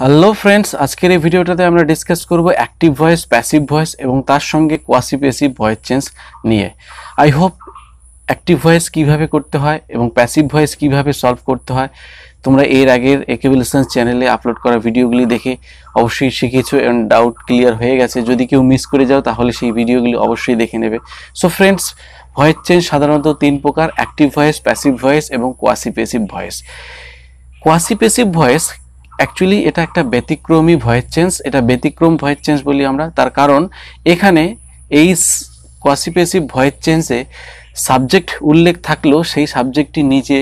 Hello friends আজকের এই ভিডিওটাতে আমরা ডিসকাস করব অ্যাক্টিভ ভয়েস প্যাসিভ ভয়েস এবং তার সঙ্গে কোয়াসি প্যাসিভ ভয়েস চেঞ্জ নিয়ে আই হোপ অ্যাক্টিভ ভয়েস কীভাবে করতে হয় এবং প্যাসিভ ভয়েস কীভাবে সলভ করতে হয় তোমরা এর আগের একেবিলেশনস চ্যানেলে আপলোড করা ভিডিওগুলি দেখে অবশ্যই শিখেছো অ্যান্ড ডাউট ক্লিয়ার হয়ে গেছে যদি কেউ মিস করে যাও তাহলে সেই ভিডিওগুলি অবশ্যই দেখে নেবে সো ফ্রেন্ডস ভয়েস চেঞ্জ সাধারণত তিন প্রকার অ্যাক্টিভ ভয়েস প্যাসিভ ভয়েস এবং quasi passive voice quasi passive voice actually এটা একটা ব্যতিক্রমী ভয়েস চেঞ্জ এটা ব্যতিক্রম ভয়েস চেঞ্জ বলি আমরা তার কারণ এখানে এই কোয়াসিপেসিভ ভয়েস চেঞ্জে সাবজেক্ট উল্লেখ থাকলেও সেই সাবজেক্টটি নিজে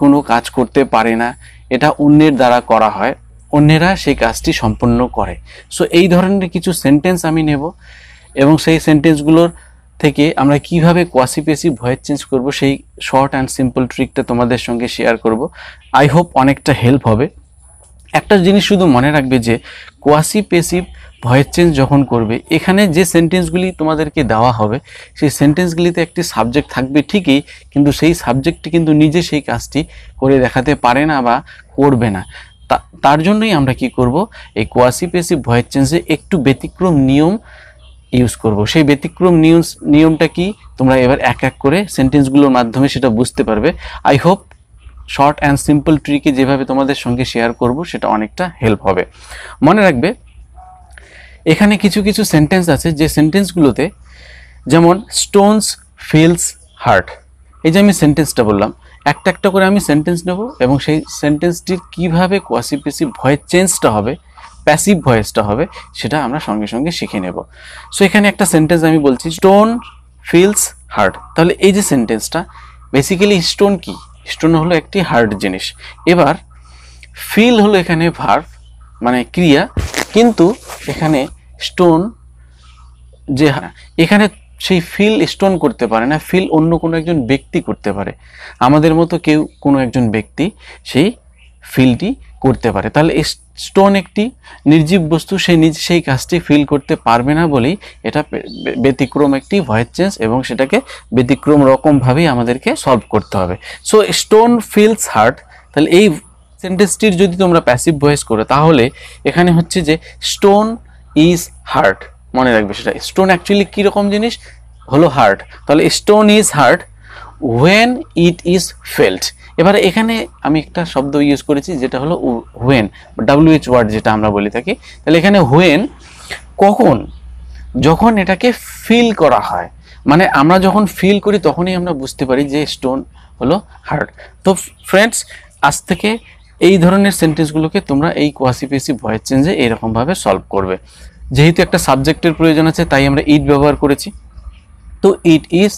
কোনো কাজ করতে পারে না এটা অন্যের দ্বারা করা হয় অন্যেরা সেই কাজটি সম্পন্ন করে সো এই ধরনের কিছু সেন্টেন্স আমি নেব এবং সেই সেন্টেন্সগুলোর থেকে আমরা কিভাবে কোয়াসিপেসি ভয়েস চেঞ্জ করব সেই শর্ট অ্যান্ড সিম্পল ট্রিকটা তোমাদের সঙ্গে শেয়ার করব আই হোপ অনেকটা হেল্প হবে একটা জিনিস শুধু মনে রাখবে যে কোয়াসি পেসিভ ভয়েস চেঞ্জ যখন করবে এখানে যে সেন্টেন্সগুলি তোমাদেরকে দেওয়া হবে সেই সেন্টেন্সগুলিতে একটি সাবজেক্ট থাকবে ঠিকই কিন্তু সেই সাবজেক্টটি কিন্তু নিজে সেই কাজটি করে দেখাতে পারে না বা করবে না তার জন্যই আমরা কি করব এই কোয়াসি পেসিভ ভয়েস চেঞ্জে একটু ব্যতিক্রম নিয়ম ইউজ করব সেই ব্যতিক্রম নিয়ম নিয়মটা কি তোমরা এবার এক এক করে সেন্টেন্সগুলোর মাধ্যমে সেটা বুঝতে পারবে I hope short and simple ট্রিকে যেভাবে তোমাদের সঙ্গে শেয়ার করব সেটা অনেকটা হেল্প হবে মনে রাখবে এখানে কিছু কিছু সেন্টেন্স আছে যে সেন্টেন্সগুলোতে যেমন স্টোনস ফিলস হার্ট এই যে আমি সেন্টেন্সটা বললাম একটা একটা করে আমি সেন্টেন্স নেব এবং সেই সেন্টেন্সটির কীভাবে কোয়াসিপেসিভ ভয়েস চেঞ্জটা হবে প্যাসিভ ভয়েসটা হবে সেটা আমরা সঙ্গে সঙ্গে শিখে নেব সো এখানে একটা সেন্টেন্স আমি বলছি স্টোন ফিলস হার্ট তাহলে এই যে সেন্টেন্সটা বেসিক্যালি স্টোন কী স্টোন হলো একটি হার্ড জিনিস এবার ফিল হলো এখানে ভার্ভ মানে ক্রিয়া কিন্তু এখানে স্টোন যে এখানে সেই ফিল স্টোন করতে পারে না ফিল অন্য কোনো একজন ব্যক্তি করতে পারে আমাদের মতো কেউ কোনো একজন ব্যক্তি সেই ফিলটি করতে পারে তাহলে স্টোন একটি নির্জীব বস্তু সেই নিজ সেই কাজটি ফিল করতে পারবে না বলেই এটা ব্যতিক্রম একটি ভয়েস চেঞ্জ এবং সেটাকে ব্যতিক্রম রকমভাবেই আমাদেরকে সলভ করতে হবে সো স্টোন ফিলস হার্ট তাহলে এই সেন্টেন্সটির যদি তোমরা প্যাসিভ ভয়েস করো তাহলে এখানে হচ্ছে যে স্টোন ইজ হার্ট মনে রাখবে সেটা স্টোন অ্যাকচুয়ালি কীরকম জিনিস হলো হার্ট তাহলে stone is hard when it is felt এবারে এখানে আমি একটা শব্দ ইউজ করেছি যেটা হলো হোয়েন ডাব্লিউএইচ ওয়ার্ড যেটা আমরা বলি থাকি তাহলে এখানে হোয়েন কখন যখন এটাকে ফিল করা হয় মানে আমরা যখন ফিল করি তখনই আমরা বুঝতে পারি যে স্টোন হলো হার্ড তো ফ্রেন্ডস আজ থেকে এই ধরনের সেন্টেন্সগুলোকে তোমরা এই কোয়াসিপিএসি ভয়েস চেঞ্জে এরকমভাবে সলভ করবে যেহেতু একটা সাবজেক্টের প্রয়োজন আছে তাই আমরা ইট ব্যবহার করেছি তো ইট ইজ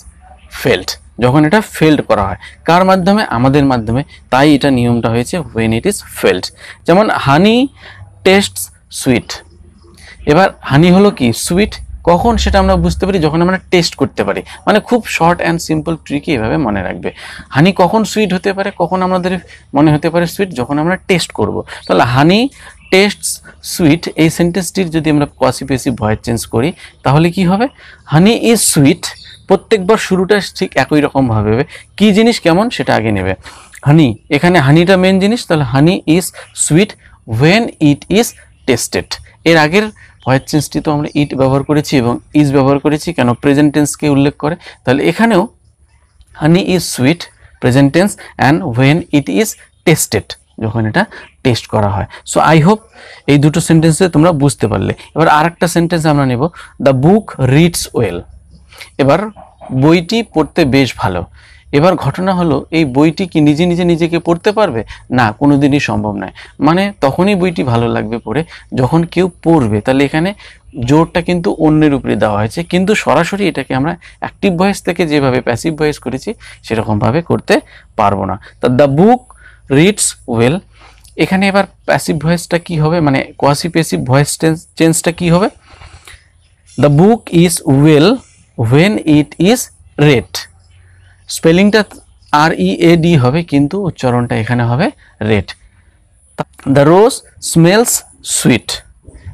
ফেল্ট যখন এটা ফেল্ড করা হয় কার মাধ্যমে আমাদের মাধ্যমে তাই এটা নিয়মটা হয়েছে ওয়েন ইট ইজ ফেল্ড যেমন হানি টেস্ট সুইট এবার হানি হলো কি সুইট কখন সেটা আমরা বুঝতে পারি যখন আমরা টেস্ট করতে পারি মানে খুব শর্ট অ্যান্ড সিম্পল ট্রিকই এভাবে মনে রাখবে হানি কখন সুইট হতে পারে কখন আমাদের মনে হতে পারে সুইট যখন আমরা টেস্ট করব তাহলে হানি টেস্টস সুইট এই সেন্টেন্সটির যদি আমরা পসিপেসি ভয়েস চেঞ্জ করি তাহলে কি হবে হানি ইজ সুইট প্রত্যেকবার শুরুটা ঠিক একই রকম হবে কী জিনিস কেমন সেটা আগে নেবে হানি এখানে হানিটা মেন জিনিস তাহলে honey is sweet when it is tasted এর আগের ভয়েস চেঞ্জটি তো আমরা ইট ব্যবহার করেছি এবং ইজ ব্যবহার করেছি কেন প্রেজেন্ট টেন্সকে উল্লেখ করে তাহলে এখানেও honey is sweet present tense and when it is tested যখন এটা টেস্ট করা হয় সো আই হোপ এই দুটো সেন্টেন্সে তোমরা বুঝতে পারলে এবার আর একটা সেন্টেন্স আমরা নেব দ্য বুক রিডস ওয়েল এবার বইটি পড়তে বেশ ভালো এবার ঘটনা হলো এই বইটি কি নিজে নিজে নিজেকে পড়তে পারবে না কোনো দিনই সম্ভব নয় মানে তখনই বইটি ভালো লাগবে পড়ে যখন কেউ পড়বে তাহলে এখানে জোরটা কিন্তু অন্যের উপরে দেওয়া হয়েছে কিন্তু সরাসরি এটাকে আমরা অ্যাক্টিভ ভয়েস থেকে যেভাবে প্যাসিভ ভয়েস করেছি সেরকমভাবে করতে পারবো না তা দ্য বুক রিডস ওয়েল এখানে এবার প্যাসিভ ভয়েসটা কি হবে মানে কোয়াসি প্যাসিভ ভয়েস চেঞ্জটা কি হবে the book is well when it is read স্পেলিংটা আর ই এ ডি হবে কিন্তু উচ্চারণটা এখানে হবে red the rose smells sweet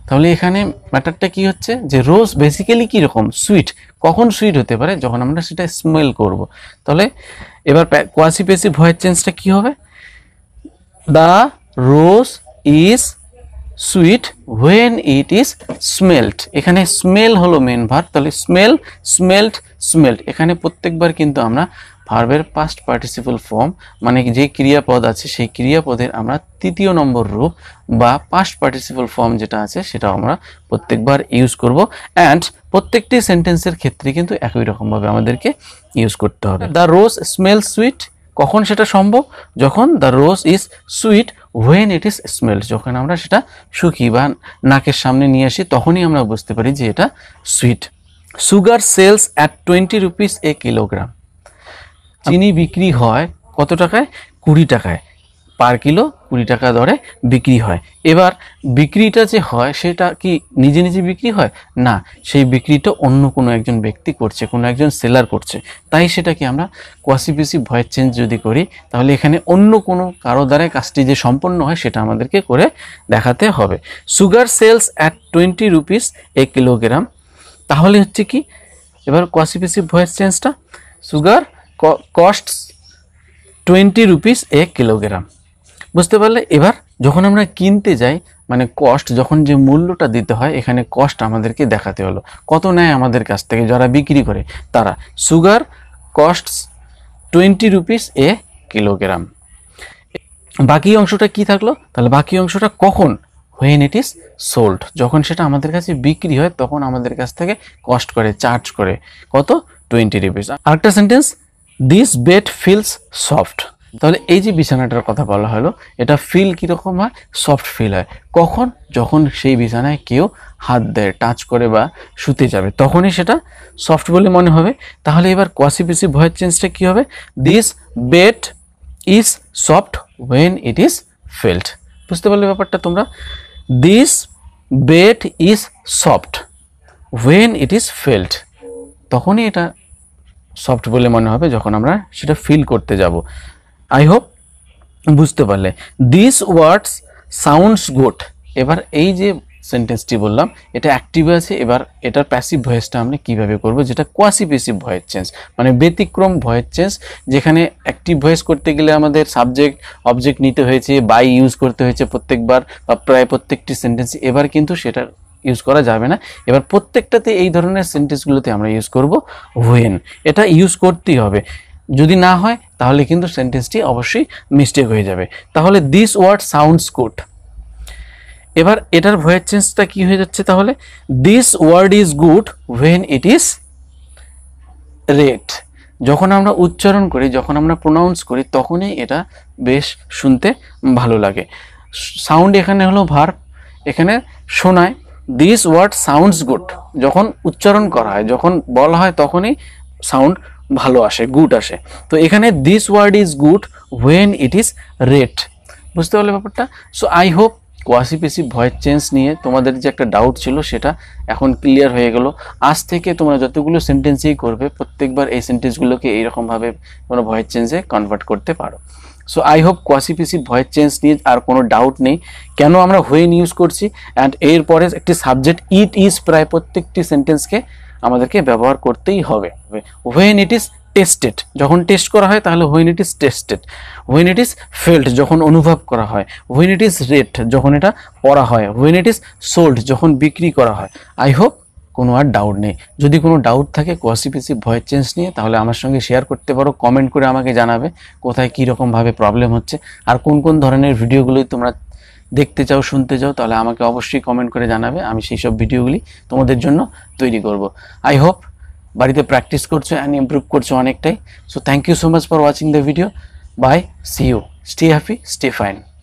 তাহলে এখানে ম্যাটারটা কি হচ্ছে যে রোজ বেসিক্যালি কীরকম সুইট কখন সুইট হতে পারে যখন আমরা সেটা স্মেল করব। তাহলে এবার কোয়াসি পেসি ভয়েস চেঞ্জটা কী হবে the rose is sweet when it is smelt এখানে স্মেল হলো মেন ভার তাহলে স্মেল স্মেল্ট স্মেল্ট এখানে প্রত্যেকবার কিন্তু আমরা ভার্বের পাস্ট পার্টিসিপল ফর্ম মানে যে ক্রিয়াপদ আছে সেই ক্রিয়াপদের আমরা তৃতীয় নম্বর রূপ বা পাস্ট পার্টিসিপল ফর্ম যেটা আছে সেটা আমরা প্রত্যেকবার ইউজ করব অ্যান্ড প্রত্যেকটি সেন্টেন্সের ক্ষেত্রে কিন্তু একই রকমভাবে আমাদেরকে ইউজ করতে হবে দ্য রোজ স্মেল সুইট কখন সেটা সম্ভব যখন the rose is sweet when it is smell যখন আমরা সেটা শুকি বা নাকের সামনে নিয়ে আসি তখনই আমরা বুঝতে পারি যে এটা sweet sugar sells at twenty rupees a kilogram চিনি বিক্রি হয় কত টাকায় কুড়ি টাকায় পার কিলো কুড়ি টাকা দরে বিক্রি হয় এবার বিক্রিটা যে হয় সেটা কি নিজে নিজে বিক্রি হয় না সেই বিক্রিটা অন্য কোনো একজন ব্যক্তি করছে কোনো একজন সেলার করছে তাই সেটাকে আমরা কোয়াসিপিসি ভয়েস চেঞ্জ যদি করি তাহলে এখানে অন্য কোনো কারো দ্বারা কাজটি যে সম্পন্ন হয় সেটা আমাদেরকে করে দেখাতে হবে sugar sells at twenty rupees এক কিলোগ্রাম তাহলে হচ্ছে কি এবার কোয়াসিপিসি ভয়েস চেঞ্জটা সুগার কস্টস টোয়েন্টি রুপিস এক কিলোগ্রাম বুঝতে পারলে এবার যখন আমরা কিনতে যাই মানে কস্ট যখন যে মূল্যটা দিতে হয় এখানে কস্ট আমাদেরকে দেখাতে হলো কত নেয় আমাদের কাছ থেকে যারা বিক্রি করে তারা sugar costs twenty rupees a kilogram বাকি অংশটা কি থাকলো তাহলে বাকি অংশটা কখন হোয়েন ইট ইজ সোল্ড যখন সেটা আমাদের কাছে বিক্রি হয় তখন আমাদের কাছ থেকে কস্ট করে চার্জ করে কত টোয়েন্টি রুপিস আরেকটা sentence this bed feels soft তাহলে এই যে বিছানাটার কথা বলা হলো এটা ফিল কীরকম হয় সফট ফিল হয় কখন যখন সেই বিছানায় কেউ হাত দেয় টাচ করে বা শুতে যাবে তখনই সেটা সফট বলে মনে হবে তাহলে এবার কোয়াসিপিসি ভয়েস চেঞ্জটা কী হবে this bed is soft when it is felt বুঝতে পারলে ব্যাপারটা তোমরা this bed is soft when it is felt তখনই এটা সফট বলে মনে হবে যখন আমরা সেটা ফিল করতে যাব আই হোপ বুঝতে পারলে দিস ওয়ার্ডস সাউন্ডস গুড এবার এই যে সেন্টেন্সটি বললাম এটা অ্যাক্টিভ আছে এবার এটার প্যাসিভ ভয়েসটা আমরা কীভাবে করব যেটা কোয়াসি প্যাসিভ ভয়েস চেঞ্জ মানে ব্যতিক্রম ভয়েস চেঞ্জ যেখানে অ্যাক্টিভ ভয়েস করতে গেলে আমাদের সাবজেক্ট অবজেক্ট নিতে হয়েছে বাই ইউজ করতে হয়েছে প্রত্যেকবার বা প্রায় প্রত্যেকটি সেন্টেন্স এবার কিন্তু সেটা ইউজ করা যাবে না এবার প্রত্যেকটাতে এই ধরনের সেন্টেন্সগুলোতে আমরা ইউজ করব হুয়েন এটা ইউজ করতেই হবে যদি না হয় তাহলে কিন্তু সেন্টেন্সটি অবশ্যই মিস্টেক হয়ে যাবে তাহলে দিস ওয়ার্ড সাউন্ডস গুড এবার এটার ভয়েস চেঞ্জটা কি হয়ে যাচ্ছে তাহলে this word is good when it is read যখন আমরা উচ্চারণ করি যখন আমরা প্রোনাউন্স করি তখনই এটা বেশ শুনতে ভালো লাগে সাউন্ড এখানে হলো ভার এখানে শোনায় দিস ওয়ার্ড সাউন্ডস গুড যখন উচ্চারণ করা হয় যখন বলা হয় তখনই সাউন্ড ভালো আসে গুড আসে তো এখানে this word is good when it is read বুঝতে পারলে ব্যাপারটা সো আই হোপ কোয়াসিপিসি ভয়েস চেঞ্জ নিয়ে তোমাদের যে একটা ডাউট ছিল সেটা এখন ক্লিয়ার হয়ে গেল আজ থেকে তোমরা যতগুলো সেন্টেন্সই করবে প্রত্যেকবার এই সেন্টেন্সগুলোকে এইরকমভাবে কোনো ভয়েস চেঞ্জে কনভার্ট করতে পারো সো আই হোপ কোয়াসিপিসি ভয়েস চেঞ্জ নিয়ে আর কোনো ডাউট নেই কেন আমরা হোয়েন ইউজ করছি অ্যান্ড এরপরে একটি সাবজেক্ট ইট ইজ প্রায় প্রত্যেকটি সেন্টেন্সকে আমাদেরকে ব্যবহার করতেই হবে ওয়েন ইট ইজ টেস্টেড যখন টেস্ট করা হয় তাহলে when it is tested when it is failed যখন অনুভব করা হয় হোয়েন ইট ইজ রেট যখন এটা পড়া হয় হোয়েন ইট ইজ সোল্ড যখন বিক্রি করা হয় আই হোপ কোনো আর ডাউট নেই যদি কোনো ডাউট থাকে কোয়াসিপিসি ভয়েস চেঞ্জ নিয়ে তাহলে আমার সঙ্গে শেয়ার করতে পারো কমেন্ট করে আমাকে জানাবে কোথায় কীরকমভাবে প্রবলেম হচ্ছে আর কোন কোন ধরনের ভিডিওগুলোই তোমরা দেখতে চাও শুনতে চাও তাহলে আমাকে অবশ্যই কমেন্ট করে জানাবে আমি সেই সব ভিডিওগুলি তোমাদের জন্য তৈরি করব আই হোপ বাড়িতে প্র্যাকটিস করছো অ্যান্ড ইম্প্রুভ করছো অনেকটাই so thank you so much for watching the video bye see you stay happy stay fine